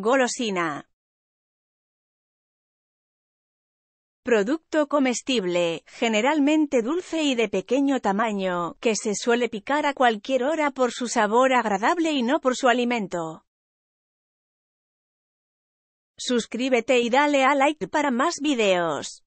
Golosina. Producto comestible, generalmente dulce y de pequeño tamaño, que se suele picar a cualquier hora por su sabor agradable y no por su alimento. Suscríbete y dale a like para más videos.